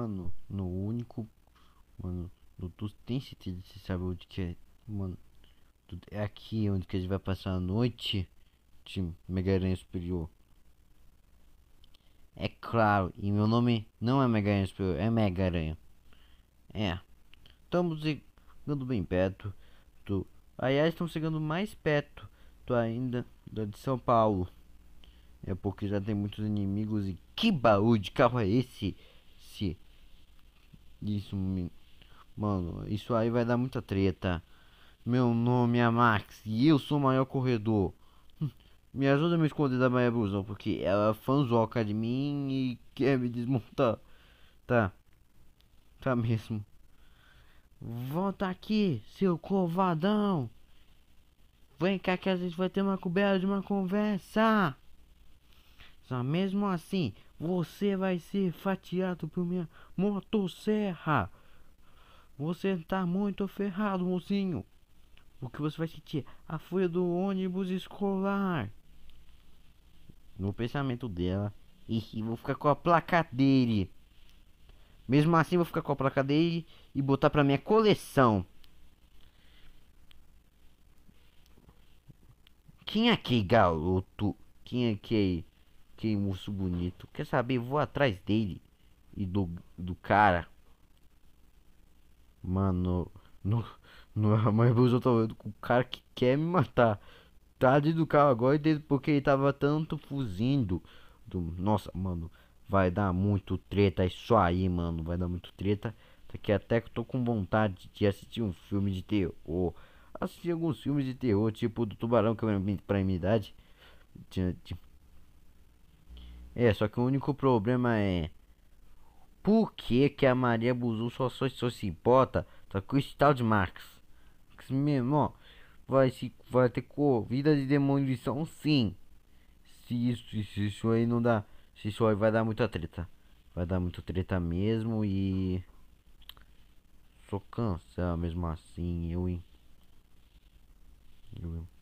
Mano, no único. Mano, tu, tu tem certeza de saber onde que é. Mano, tu, é aqui onde que a gente vai passar a noite. de Mega Aranha Superior. É claro, e meu nome não é Mega Aranha Superior, é Mega Aranha. É. Estamos chegando bem perto. Tu, aliás, estamos chegando mais perto. Tu ainda da de São Paulo. É porque já tem muitos inimigos e que baú de carro é esse? Se isso, mano, isso aí vai dar muita treta. Meu nome é Max e eu sou o maior corredor. Hum, me ajuda a me esconder da Maia Brusão, porque ela é fanzoca de mim e quer me desmontar. Tá. Tá mesmo. Volta aqui, seu covadão. Vem cá que a gente vai ter uma coberta de uma conversa. Só mesmo assim, você vai ser fatiado por minha motosserra. Você tá muito ferrado, mocinho. O que você vai sentir? A fúria do ônibus escolar. No pensamento dela. E vou ficar com a placa dele. Mesmo assim, vou ficar com a placa dele e botar pra minha coleção. Quem é que garoto? Quem é que que moço bonito. Quer saber? Vou atrás dele. E do, do cara. Mano. No, no, é, mas mãe abusou com o cara que quer me matar. Tá de do carro agora e dentro porque ele tava tanto fuzindo. Do, nossa, mano. Vai dar muito treta isso é aí, mano. Vai dar muito treta. que até que eu tô com vontade de assistir um filme de terror. assistir alguns filmes de terror, tipo do Tubarão, que é pra minha idade. É, só que o único problema é. Por que, que a Maria Buzu só, só, só se importa só com esse tal de Marx? Porque, mesmo, ó, vai, se, vai ter corrida de demolição sim. Se isso, se isso aí não dá. Se isso aí vai dar muita treta. Vai dar muita treta mesmo e. Sou cansa mesmo assim, eu, hein? Eu, hein?